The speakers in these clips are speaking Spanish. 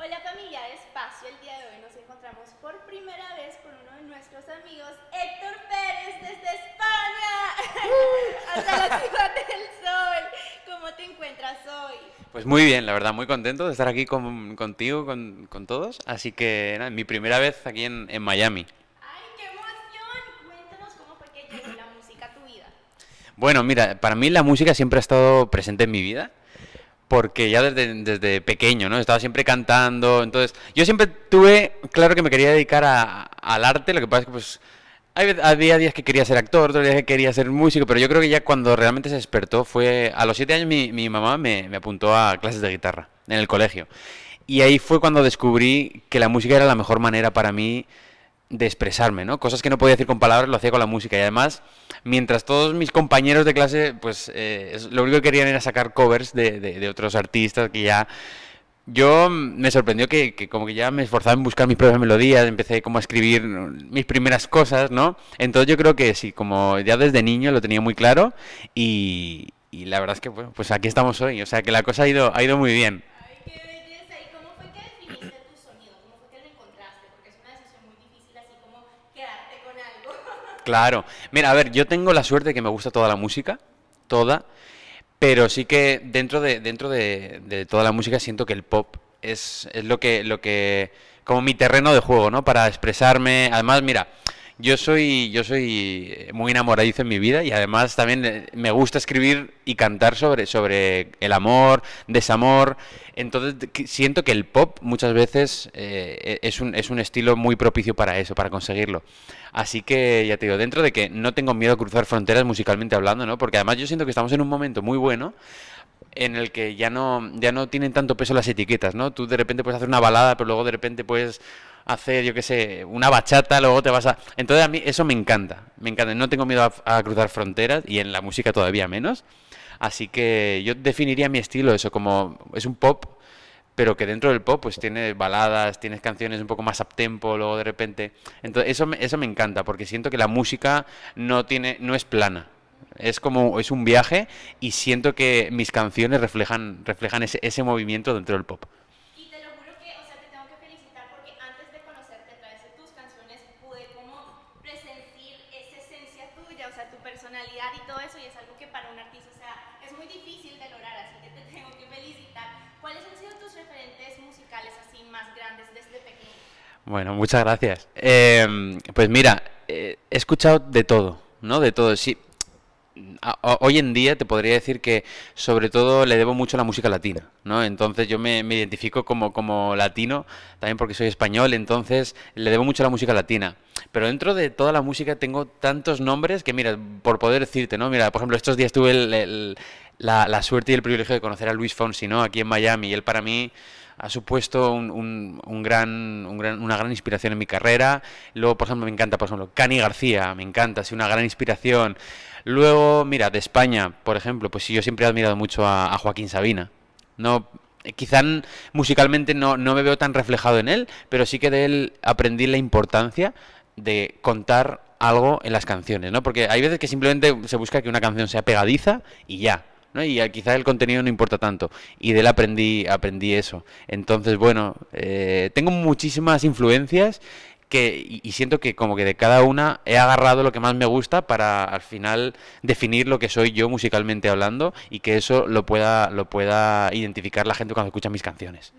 Hola familia de Espacio, el día de hoy nos encontramos por primera vez con uno de nuestros amigos, Héctor Pérez, desde España, hasta la ciudad del sol. ¿Cómo te encuentras hoy? Pues muy bien, la verdad, muy contento de estar aquí con, contigo, con, con, todos. Así que mi primera vez aquí en, en Miami. ¡Ay, qué emoción! Cuéntanos cómo fue que llegó la música a tu vida. Bueno, mira, para mí la música siempre ha estado presente en mi vida porque ya desde, pequeño, ¿no? Estaba siempre cantando, entonces yo siempre tuve, claro que me quería dedicar a, al arte, lo que pasa es que pues había días que quería ser actor, otros días que quería ser músico, pero yo creo que ya cuando realmente se despertó fue, a los siete años mi, mamá me, me apuntó a clases de guitarra en el colegio y ahí fue cuando descubrí que la música era la mejor manera para mí de expresarme, ¿no? Cosas que no podía decir con palabras, lo hacía con la música. Y además, mientras todos mis compañeros de clase, pues eh, lo único que querían era sacar covers de, otros artistas que ya... Yo me sorprendió que, como que ya me esforzaba en buscar mis propias melodías, empecé como a escribir mis primeras cosas, ¿no? Entonces yo creo que sí, como ya desde niño lo tenía muy claro y, la verdad es que pues aquí estamos hoy, o sea que la cosa ha ido, ha ido muy bien. Claro. Mira, a ver, yo tengo la suerte de que me gusta toda la música, toda, pero sí que dentro de, dentro de, toda la música siento que el pop es, es lo que, lo que, como mi terreno de juego, ¿no? Para expresarme. Además, mira, yo soy, yo soy eh, muy enamoradizo en mi vida y además también eh, me gusta escribir y cantar sobre, sobre el amor, desamor. Entonces siento que el pop muchas veces eh, e, es, un, es un estilo muy propicio para eso, para conseguirlo. Así que ya te digo, dentro de que no tengo miedo a cruzar fronteras musicalmente hablando, ¿no? Porque además yo siento que estamos en un momento muy bueno en el que ya no, ya no tienen tanto peso las etiquetas, ¿no? Tú de repente puedes hacer una balada, pero luego de repente puedes hacer, yo qué sé, una bachata, luego te vas a... Entonces a mí eso me encanta, me encanta. No tengo miedo a, cruzar fronteras y en la música todavía menos. Así que yo definiría mi estilo eso como es un pop, pero que dentro del pop pues tiene baladas, tienes canciones un poco más up-tempo, luego de repente. Entonces eso me, eso me encanta porque siento que la música no tiene no es plana. Es como es un viaje y siento que mis canciones reflejan reflejan ese movimiento dentro del pop. Bueno, muchas gracias. Em, pues mira, eh, he escuchado de todo, ¿no? De todo. Sí, hoy en día te podría decir que sobre todo le debo mucho a la música latina, ¿no? Entonces yo me, identifico como, como latino, también porque soy español, entonces le debo mucho a la música latina. Pero dentro de toda la música tengo tantos nombres que, mira, por poder decirte, ¿no? Mira, por ejemplo, estos días tuve la, la, suerte y el privilegio de conocer a Luis Fonsi, ¿no? Aquí en Miami, y él para mí ha supuesto un, gran, una gran inspiración en mi carrera. Luego, por ejemplo, me encanta, por ejemplo, Cani García, me encanta, sido una gran inspiración. Luego, mira, de España, por ejemplo, pues yo siempre he admirado mucho a, Joaquín Sabina. No, eh, quizá musicalmente no, no me veo tan reflejado en él, pero sí que de él aprendí la importancia de contar algo en las canciones, ¿no? Porque hay veces que simplemente se busca que una canción sea pegadiza y ya. ¿no? Y quizás el contenido no importa tanto. Y de él aprendí, aprendí eso. Entonces, bueno, eh, tengo muchísimas influencias que, y siento que como que de cada una he agarrado lo que más me gusta para al final definir lo que soy yo musicalmente hablando y que eso lo pueda, lo pueda identificar la gente cuando escucha mis canciones.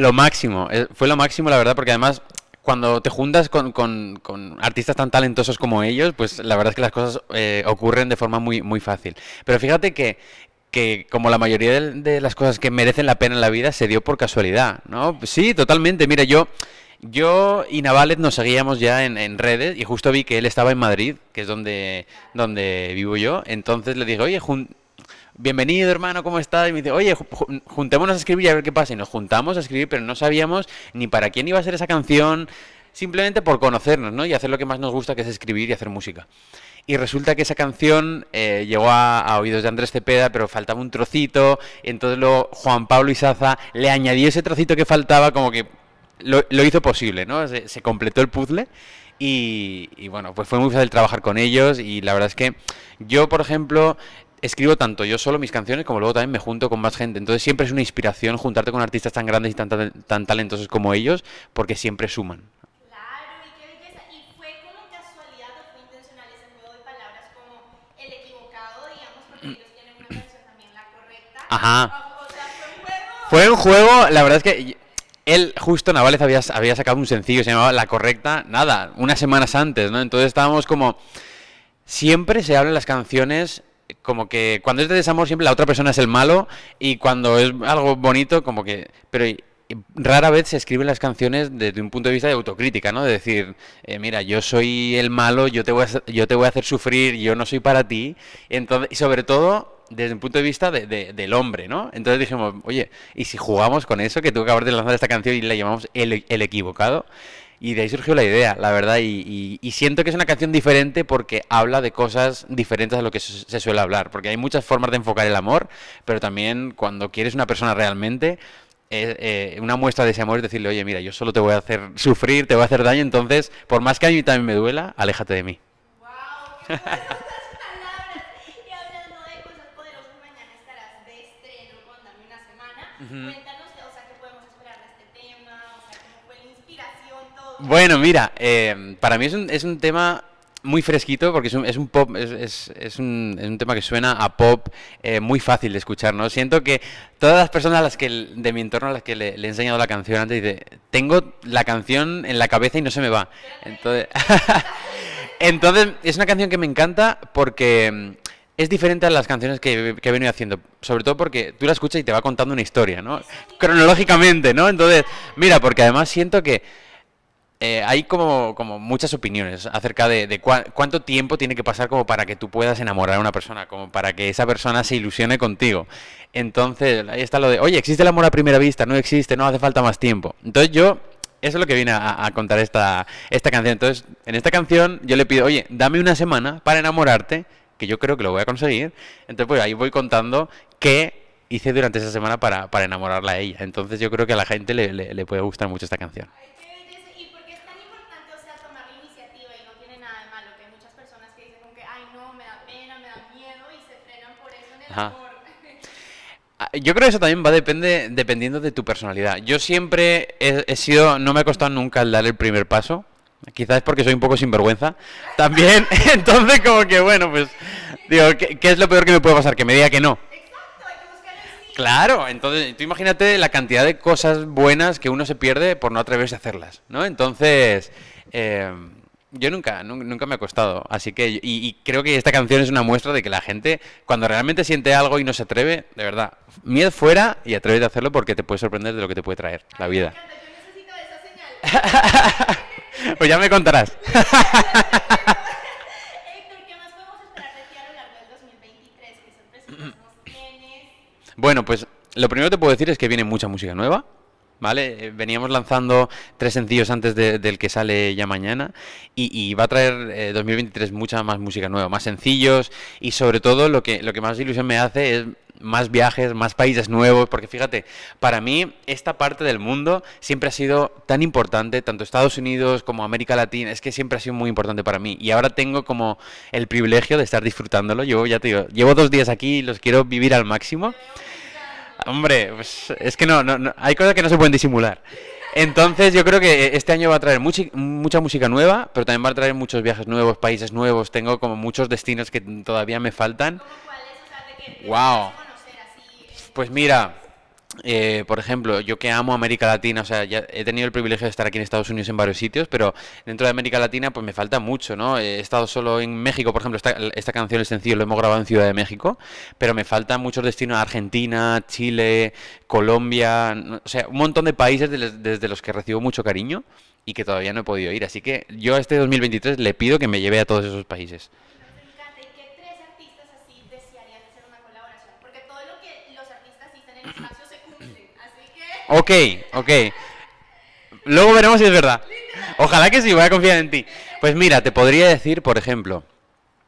Lo máximo, eh, fue lo máximo, la verdad, porque además cuando te juntas con, con, con, artistas tan talentosos como ellos, pues la verdad es que las cosas eh, ocurren de forma muy, muy fácil. Pero fíjate que, que como la mayoría de, las cosas que merecen la pena en la vida, se dio por casualidad, ¿no? Sí, totalmente. Mira, yo, yo y Navales nos seguíamos ya en, en, redes y justo vi que él estaba en Madrid, que es donde, donde vivo yo. Entonces le dije, oye, junto bienvenido hermano, ¿cómo estás? Y me dice, oye, juntémonos a escribir y a ver qué pasa. Y nos juntamos a escribir, pero no sabíamos ni para quién iba a ser esa canción, simplemente por conocernos, ¿no? Y hacer lo que más nos gusta, que es escribir y hacer música. Y resulta que esa canción eh, llegó a, oídos de Andrés Cepeda, pero faltaba un trocito. Entonces luego Juan Pablo Izaza le añadió ese trocito que faltaba, como que lo, hizo posible, ¿no? Se, completó el puzzle. Y, y bueno, pues fue muy fácil trabajar con ellos. Y la verdad es que yo, por ejemplo, escribo tanto yo solo mis canciones como luego también me junto con más gente. Entonces siempre es una inspiración juntarte con artistas tan grandes y tan, talentosos como ellos porque siempre suman. fue la Ajá. fue un juego... la verdad es que él, justo Navales, había, había sacado un sencillo, se llamaba La Correcta, nada, unas semanas antes, ¿no? Entonces estábamos como... Siempre se hablan las canciones como que cuando es de desamor siempre la otra persona es el malo y cuando es algo bonito como que... Pero rara vez se escriben las canciones desde un punto de vista de autocrítica, ¿no? De decir, eh, mira, yo soy el malo, yo te, voy a, yo te voy a hacer sufrir, yo no soy para ti. Entonces, y sobre todo desde un punto de vista del hombre, ¿no? Entonces dijimos, oye, ¿y si jugamos con eso que tú acabas de lanzar esta canción y la llamamos El, el Equivocado? Y de ahí surgió la idea, la verdad. Y, siento que es una canción diferente porque habla de cosas diferentes a lo que se suele hablar. Porque hay muchas formas de enfocar el amor, pero también cuando quieres una persona realmente, eh, eh, una muestra de ese amor es decirle, oye, mira, yo solo te voy a hacer sufrir, te voy a hacer daño, entonces, por más que a mí también me duela, aléjate de mí. Wow, qué Bueno, mira, eh, para mí es un, es un tema muy fresquito porque es un, es un pop, es, es, es, un, es, un, tema que suena a pop eh, muy fácil de escuchar, ¿no? Siento que todas las personas las que de mi entorno a las que le, he enseñado la canción antes dice, tengo la canción en la cabeza y no se me va. Entonces, Entonces es una canción que me encanta porque mm, es diferente a las canciones que, que, he venido haciendo, sobre todo porque tú la escuchas y te va contando una historia, ¿no? Cronológicamente, ¿no? Entonces, mira, porque además siento que eh, hay como, muchas opiniones acerca de, cuánto tiempo tiene que pasar como para que tú puedas enamorar a una persona, como para que esa persona se ilusione contigo. Entonces, ahí está lo de, oye, ¿existe el amor a primera vista? No existe, no hace falta más tiempo. Entonces yo eso es lo que viene a, contar esta, canción. Entonces, en esta canción yo le pido, oye, dame una semana para enamorarte, que yo creo que lo voy a conseguir. Entonces, pues ahí voy contando qué hice durante esa semana para, enamorarla a ella. Entonces, yo creo que a la gente le puede gustar mucho esta canción. Ah, yo creo que eso también va depende, dependiendo de tu personalidad. Yo siempre he, sido, no me ha costado nunca el dar el primer paso. Quizás porque soy un poco sinvergüenza. También, entonces como que bueno, pues digo, ¿qué, es lo peor que me puede pasar? Que me diga que no. Claro, entonces tú imagínate la cantidad de cosas buenas que uno se pierde por no atreverse a hacerlas, ¿no? Entonces, eh, yo nunca, nunca me ha costado, así que, y, creo que esta canción es una muestra de que la gente, cuando realmente siente algo y no se atreve, de verdad, miedo fuera y atrévete a hacerlo porque te puede sorprender de lo que te puede traer la vida. Yo necesito esa señal. pues ya me contarás. Bueno, pues lo primero que te puedo decir es que viene mucha música nueva. ¿vale? Eh, veníamos lanzando tres sencillos antes del que sale ya mañana y, va a traer 2023 eh, mucha más música nueva, más sencillos y sobre todo lo que, lo que más ilusión me hace es más viajes, más países nuevos, porque fíjate, para mí esta parte del mundo siempre ha sido tan importante, tanto Estados Unidos como América Latina, es que siempre ha sido muy importante para mí y ahora tengo como el privilegio de estar disfrutándolo, llevo ya te llevo dos días aquí y los quiero vivir al máximo. Hombre, pues es que no, no, hay cosas que no se pueden disimular. Entonces yo creo que eh, este año va a traer mucha, mucha música nueva, pero también va a traer muchos viajes nuevos, países nuevos. Tengo como muchos destinos que todavía me faltan. wow. Conocer así. Pues mira, eh, por ejemplo, yo que amo América Latina, o sea, he tenido el privilegio de estar aquí en Estados Unidos en varios sitios, pero dentro de América Latina pues me falta mucho, ¿no? He estado solo en México, por ejemplo, esta, canción, es sencillo, lo hemos grabado en Ciudad de México, pero me faltan muchos destinos, Argentina, Chile, Colombia, o sea, un montón de países desde, desde los que recibo mucho cariño y que todavía no he podido ir, así que yo a este 2023 le pido que me lleve a todos esos países. Ok, ok. Luego veremos si es verdad. Ojalá que sí, voy a confiar en ti. Pues mira, te podría decir, por ejemplo,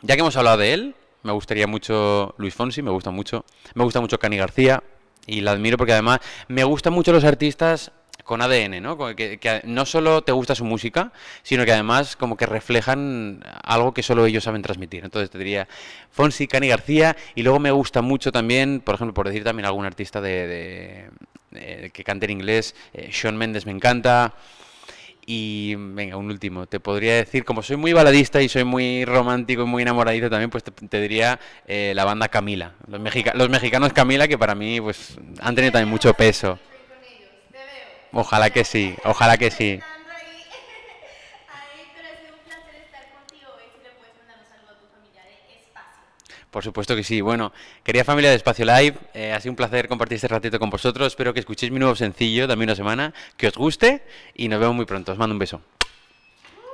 ya que hemos hablado de él, me gustaría mucho Luis Fonsi, me gusta mucho, me gusta mucho Cani García y la admiro porque además me gustan mucho los artistas con ADN, ¿no? Que, no solo te gusta su música, sino que además como que reflejan algo que solo ellos saben transmitir. Entonces te diría Fonsi, Cani García, y luego me gusta mucho también, por ejemplo, por decir también algún artista de, eh, que cante en inglés. Eh, Sean Méndez me encanta. Y venga, un último. Te podría decir, como soy muy baladista y soy muy romántico y muy enamoradizo también, pues te, diría eh, la banda Camila. Los, los mexicanos Camila, que para mí pues han tenido también mucho peso. Ojalá que sí, ojalá que sí. Por supuesto que sí. Bueno, querida familia de Espacio Live, eh, ha sido un placer compartir este ratito con vosotros. Espero que escuchéis mi nuevo sencillo, también una semana, que os guste y nos vemos muy pronto. Os mando un beso.